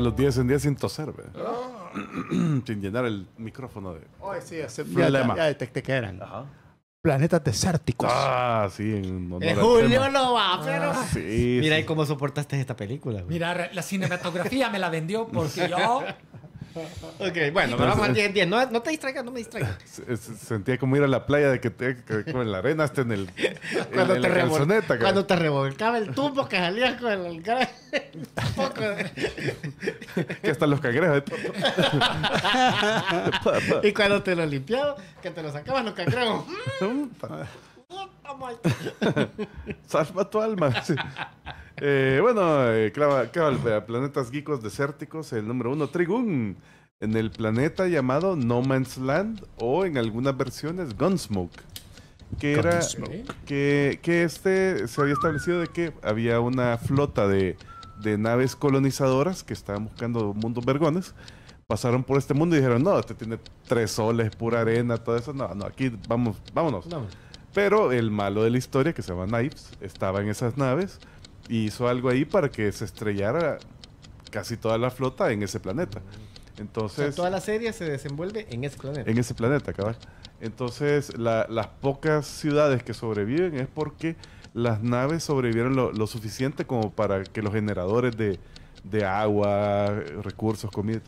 los 10 en 10 sin toser, sin llenar el micrófono de. sí, ya, ya, detecté que eran. Planetas desérticos. Ah, sí, en eh, Julio no va, pero. Ah, Mira, cómo soportaste esta película? güey? Mira, la cinematografía me la vendió porque yo ok, bueno, pero vamos al 10 10. No, te distraigas, no me distraigas. Sentía como ir a la playa de que te con la arena hasta en el Cuando, te, revolcaba el tubo que salías con el, Que hasta los cangrejos. Y cuando te lo limpiaba, que te lo sacaban los cangrejos. Salva tu alma. Eh, bueno, eh, clava, planetas geekos desérticos, el número uno, Trigun, en el planeta llamado No Man's Land o en algunas versiones Gunsmoke. Que era Que, este se había establecido de que había una flota de, naves colonizadoras que estaban buscando mundos vergones pasaron por este mundo y dijeron, no, este tiene tres soles, pura arena, todo eso. No, no, aquí vamos, vámonos. Pero el malo de la historia, que se llama Knives, estaba en esas naves y hizo algo ahí para que se estrellara casi toda la flota en ese planeta. Entonces, toda la serie se desenvuelve en ese planeta. En ese planeta, cabal. Entonces, las pocas ciudades que sobreviven es porque las naves sobrevivieron lo, suficiente como para que los generadores de, agua, recursos, comida,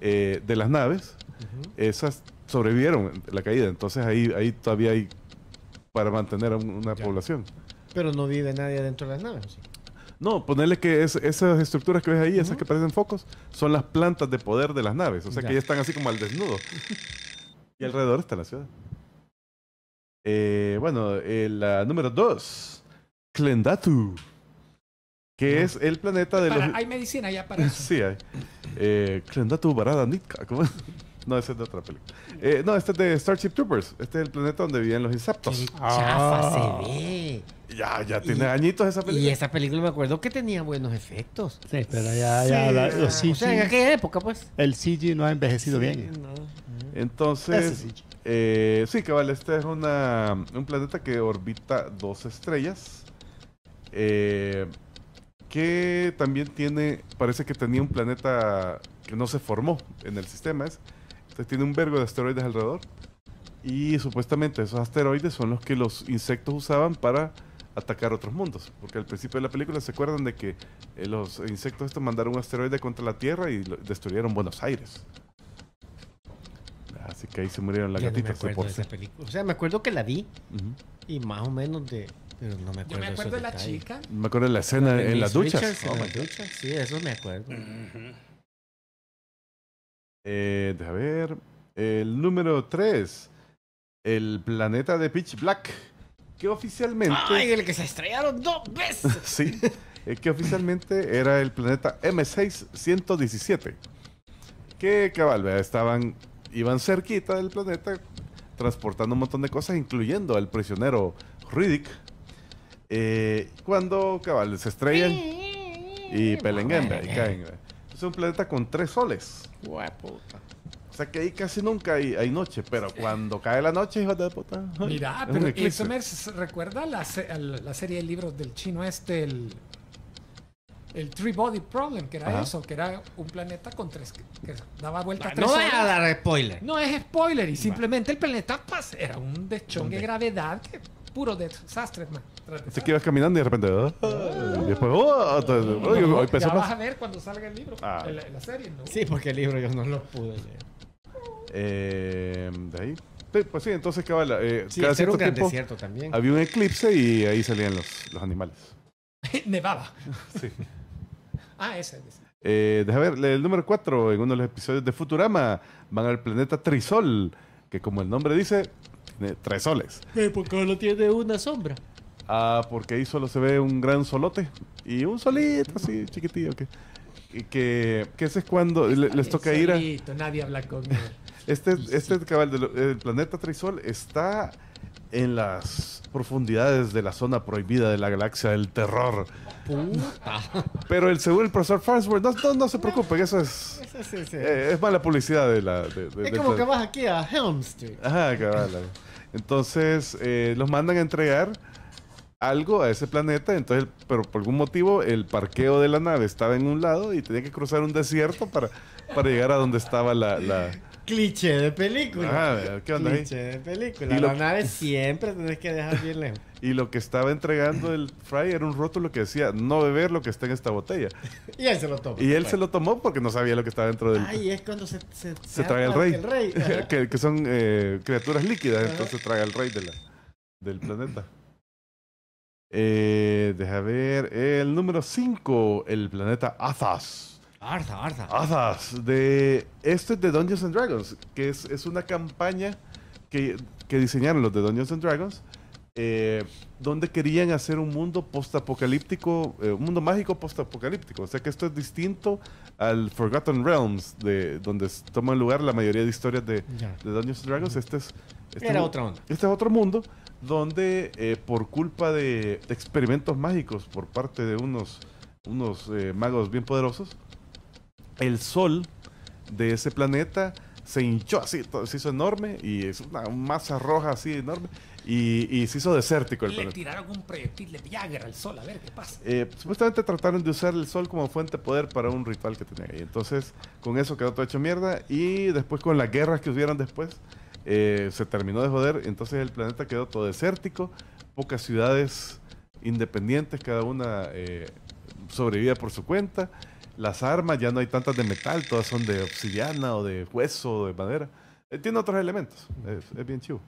eh, de las naves, esas sobrevivieron la caída. Entonces, ahí, ahí todavía hay para mantener a una población. Pero no vive nadie dentro de las naves. No, ponerle que esas estructuras que ves ahí, esas que parecen focos, son las plantas de poder de las naves. O sea que ya están así como al desnudo. y alrededor está la ciudad. Eh, bueno, el eh, la número dos. Clendatu, que es el planeta de los... Hay medicina ya para eso. sí, hay. Eh, Clendatu Barada Nitka, ¿cómo no, ese es de otra película. Eh, no, este es de Starship Troopers. Este es el planeta donde viven los insectos. Ah. se ve! Ya, ya tiene añitos esa película. Y esa película me acuerdo que tenía buenos efectos. Sí, pero ya, ya, los en aquella época, pues. El CG no ha envejecido bien. Entonces, eh, sí, cabal, este es una, un planeta que orbita dos estrellas. Eh, que también tiene, parece que tenía un planeta que no se formó en el sistema. Es, entonces tiene un vergo de asteroides alrededor. Y supuestamente esos asteroides son los que los insectos usaban para atacar otros mundos. Porque al principio de la película se acuerdan de que eh, los insectos estos mandaron un asteroide contra la Tierra y destruyeron Buenos Aires. Así ah, que ahí se murieron las gatitas. me acuerdo O sea, me acuerdo que la vi y más o menos de. Pero no me acuerdo. Yo me acuerdo de, la chica. Me acuerdo de la escena en, las oh, duchas. sí, eso me acuerdo. Eh, ver. El número 3. El planeta de Pitch Black. Que oficialmente. ¡Ay, el que se estrellaron dos veces! sí. Eh, que oficialmente era el planeta M6-117. Que cabal, estaban. Iban cerquita del planeta transportando un montón de cosas, incluyendo al prisionero Riddick. Eh, cuando cabal se estrellan y pelenguen, y caen un planeta con tres soles. O sea que ahí casi nunca hay, noche, pero cuando cae la noche, hijo de puta. Mira, pero eso recuerda la, serie de libros del chino este, el, Three Body Problem, que era eso, que era un planeta con tres que daba vuelta a ah, tres. No dar spoiler. No es spoiler, y simplemente el planeta pues, era un deschongue de gravedad que puro desastre, man. Así que ibas caminando y de repente. Ah. después. ¡Oh! vas a ver cuando salga el libro, Ah. la serie, ¿no? Sí, porque el libro yo no lo pude leer. Eh, de ahí. pues sí, entonces cabal. Eh, Sí, cada era un gran desierto también. había un eclipse y ahí salían los, los animales. ¡Nevaba! Sí. Ah, ese. es. Eh, deja ver, el número 4, en uno de los episodios de Futurama, van al planeta Trisol, que como el nombre dice, tres soles. ¿Por pues, tiene una sombra? Ah, porque ahí solo se ve un gran solote y un solito así chiquitillo que que, ese es cuando les toca ir a nadie habla conmigo. Este, este cabal del el planeta Trisol está en las profundidades de la zona prohibida de la galaxia del terror. Pero el seguro el profesor Farnsworth, no, no, no, se preocupen, eso es. Sí, sí, eh, mala publicidad de la. es como que vas aquí a Helm Ajá, Entonces, eh, los mandan a entregar algo a ese planeta, entonces, pero por algún motivo el parqueo de la nave estaba en un lado y tenía que cruzar un desierto para, para llegar a donde estaba la Cliché de película. Cliché de película. la nave siempre tenés que dejar bien lejos. Y lo que estaba entregando el Fry era un rótulo que decía no beber lo que está en esta botella. y él se lo tomó. Y él pues. se lo tomó porque no sabía lo que estaba dentro del. Ay, es cuando se, se, traga el rey. que, son eh, criaturas líquidas, entonces traga el rey de del planeta. Eh, deja ver. El número 5, el planeta Azas. Arza, Arza. Arzas, de... Esto es de Dungeons and Dragons, que es, una campaña que, diseñaron los de Dungeons and Dragons, eh, donde querían hacer un mundo postapocalíptico, apocalíptico eh, un mundo mágico postapocalíptico. O sea que esto es distinto al Forgotten Realms, de donde toman lugar la mayoría de historias de, Dungeons and Dragons. Este es... Este Era otra Este es otro mundo donde eh, por culpa de experimentos mágicos por parte de unos, unos magos bien poderosos, el Sol de ese planeta se hinchó así, se hizo enorme y es una masa roja así enorme y, se hizo desértico el le tiraron un proyectil de Viagra al sol, a ver qué pasa. Eh, supuestamente trataron de usar el sol como fuente de poder para un ritual que tenía ahí. Entonces, con eso quedó todo hecho mierda y después con las guerras que hubieron después, eh, se terminó de joder. Entonces el planeta quedó todo desértico, pocas ciudades independientes, cada una eh, sobrevivía por su cuenta. Las armas ya no hay tantas de metal, todas son de obsidiana o de hueso o de madera. Eh, tiene otros elementos, es, bien chivo.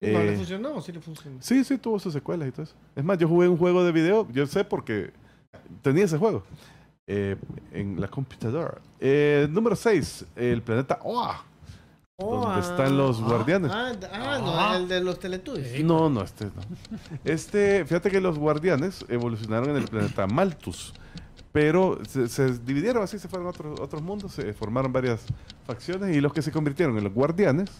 ¿No eh, le funcionó sí Sí, tuvo sus secuelas y todo eso. Es más, yo jugué un juego de video, yo sé porque tenía ese juego eh, en la computadora. número 6, el planeta Oa. donde están los ah, guardianes. Ah, ah no, ah. el de los teletubbies. No, no, este no. Este, fíjate que los guardianes evolucionaron en el planeta Malthus pero se, dividieron así, se fueron a otros, otros mundos, se formaron varias facciones y los que se convirtieron en los guardianes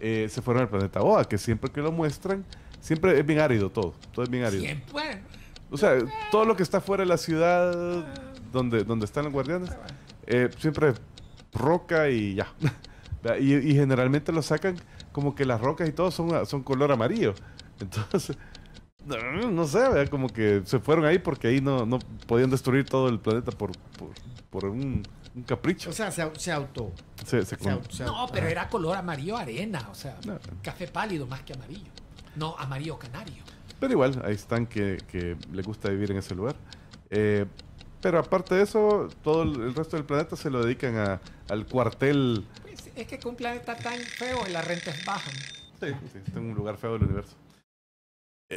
eh, se fueron al planeta Oa, que siempre que lo muestran, siempre es bien árido todo, todo es bien árido. Siempre. O sea, todo lo que está fuera de la ciudad donde, donde están los guardianes, eh, siempre roca y ya. y, y, generalmente lo sacan como que las rocas y todo son, son color amarillo. Entonces, Mm, no sé, como que se fueron ahí porque ahí no, no podían destruir todo el planeta por, un, capricho. O sea, se, auto. Se, auto, no, pero era color amarillo arena, o sea, café pálido más que amarillo. No, amarillo canario. Pero igual, ahí están que, le gusta vivir en ese lugar. Eh, pero aparte de eso, todo el, resto del planeta se lo dedican a, al cuartel. Pues, es que con un planeta tan feo, la renta bajan. Sí, sí, es un lugar feo del universo.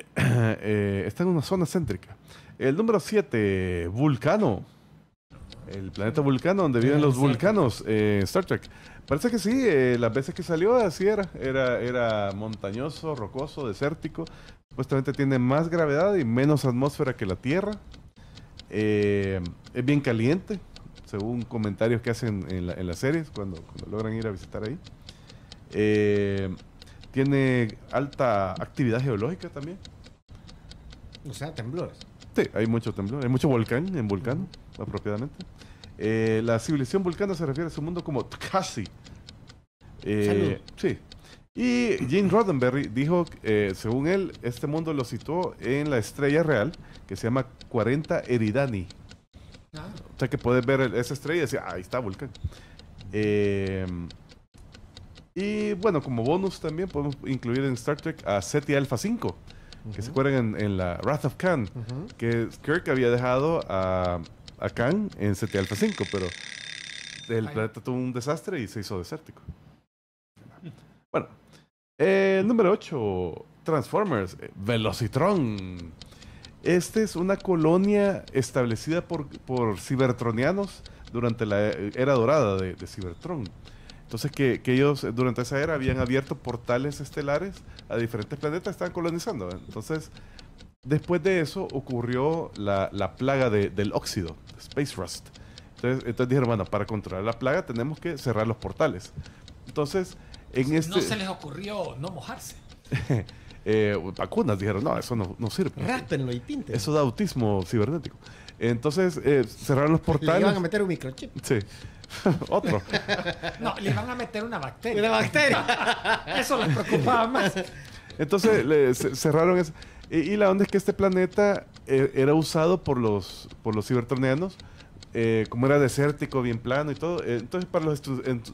Eh, está en una zona céntrica. El número 7, Vulcano. El planeta Vulcano, donde viven ah, los vulcanos eh, Star Trek. Parece que sí, eh, las veces que salió así era. era. Era montañoso, rocoso, desértico. Supuestamente tiene más gravedad y menos atmósfera que la Tierra. Eh, es bien caliente, según comentarios que hacen en, las series cuando, cuando, logran ir a visitar ahí. Eh, tiene alta actividad geológica también. O sea, temblores. Sí, hay mucho temblor, hay mucho volcán en volcán, apropiadamente. Eh, la civilización vulcana se refiere a su mundo como Tkasi. Eh, sí. Y Gene Roddenberry dijo, eh, según él, este mundo lo citó en la estrella real, que se llama 40 Eridani. Ah. O sea que puedes ver esa estrella y decir, ah, ahí está volcán. Eh, y bueno, como bonus también podemos incluir en Star Trek a SETI Alpha 5, que se acuerdan en, la Wrath of Khan, que Kirk había dejado a, a Khan en SETI Alpha 5, pero el planeta tuvo un desastre y se hizo desértico. Bueno, eh, número 8, Transformers, eh, Velocitron. Esta es una colonia establecida por, por cibertronianos durante la era dorada de, de Cybertron. Entonces, que, ellos eh, durante esa era habían abierto portales estelares a diferentes planetas, estaban colonizando. ¿eh? Entonces, después de eso ocurrió la, plaga del óxido, Space Rust. Entonces, dijeron, bueno, para controlar la plaga tenemos que cerrar los portales. Entonces, en este... No se les ocurrió no mojarse. eh, vacunas. Dijeron, no, eso no, no sirve. y pinten. Eso da autismo cibernético. Entonces eh, cerraron los portales. Le iban a meter un microchip. Sí. Otro. no, le van a meter una bacteria. Una bacteria. eso les preocupaba más. Entonces cerraron eso. Y, la onda es que este planeta eh, era usado por los, por los cibertorneanos eh, como era desértico, bien plano y todo. Eh, entonces, para los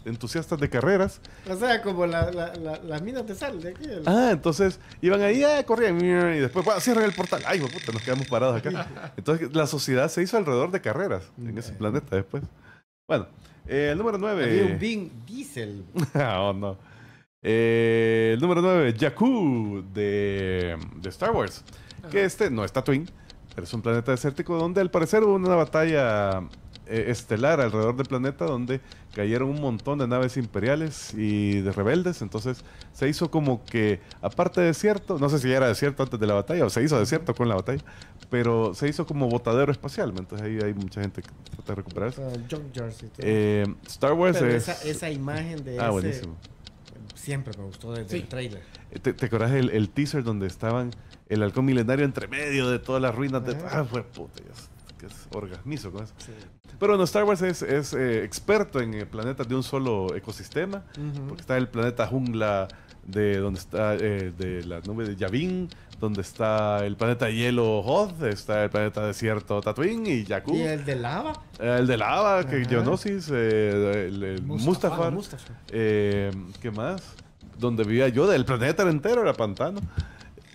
entusiastas de carreras. O sea, como las minas de sal de aquí. Ah, entonces iban ahí, ah, corrían, y después, bueno, cierran el portal. Ay, puta, nos quedamos parados acá. Entonces, la sociedad se hizo alrededor de carreras en mm. ese planeta después. Bueno, eh, el número 9. Había un Bing Diesel. Ah, oh, no. el número 9, Jakku de, Star Wars. Que este no está Twin es un planeta desértico donde al parecer hubo una batalla eh, estelar alrededor del planeta donde cayeron un montón de naves imperiales y de rebeldes. Entonces se hizo como que, aparte de desierto, no sé si ya era desierto antes de la batalla o se hizo desierto con la batalla, pero se hizo como botadero espacial. Entonces ahí hay mucha gente que trata de recuperarse. Ah, eh, Star Wars esa, imagen de ah, buenísimo siempre me gustó desde el trailer. ¿Te, te acordás el, teaser donde estaban el halcón milenario entre medio de todas las ruinas? De, eh. ah, fue puta, que es orgasmizo con eso. Pero bueno, Star Wars es, eh, experto en eh, planetas de un solo ecosistema, porque está el planeta jungla de donde está de la nube de Yavin, donde está el planeta hielo Hoth, está el planeta desierto Tatooine y Jakku. ¿Y el de lava? Eh, el de lava, que ah. Geonosis, eh, el, Mustafar. Eh, ¿Qué más? Donde vivía yo, el planeta entero era pantano.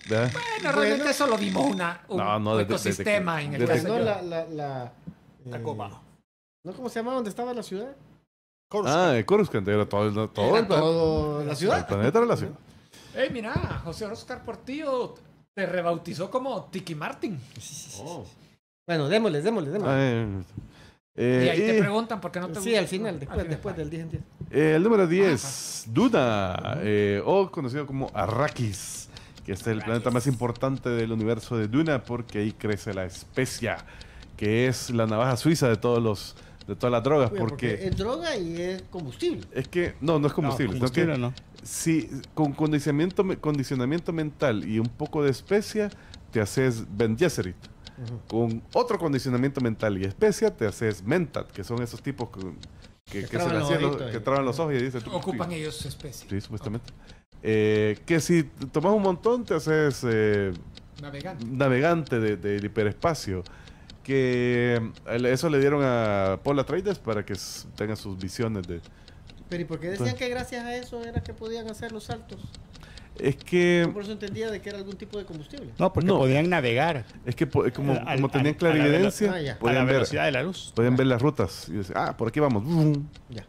Bueno, realmente solo eso lo una, un ecosistema en el caso no, la, la, la, ¿No cómo se llamaba donde estaba la ciudad? Coruscant. Ah, Coruscant era todo, todo, la ciudad. El planeta era la ciudad. Ey, mira, José Oscar Portillo se rebautizó como Tiki Martin. Oh. Bueno, démosle, démosle démosles. Ah, eh, eh, y ahí te preguntan por qué no te Sí, al final, después, del 10 en 10. Eh, el número 10, Duna, o conocido como Arrakis, que es el planeta más importante del universo de Duna porque ahí crece la especia, que es la navaja suiza de todos los de todas las drogas. porque, es droga y es combustible. Es que, no, no es combustible. No, combustible no si con condicionamiento, condicionamiento mental y un poco de especia, te haces Ben Con otro condicionamiento mental y especia, te haces Mentat, que son esos tipos que, que, se que traban los ojos y dicen... Ocupan ellos especia. Sí, supuestamente. Eh, que si tomas un montón, te haces... Eh, navegante. Navegante del de, hiperespacio que eh, eso le dieron a Paula traders para que tenga sus visiones de, pero ¿y por qué decían que gracias a eso era que podían hacer los saltos? Es que... por eso entendía de que era algún tipo de combustible. No, porque no, podían navegar. Es que como, tenían clarividencia, a la, ah, la ver, de la luz. Podían ver las rutas. Y decían, ah, por aquí vamos. Ya.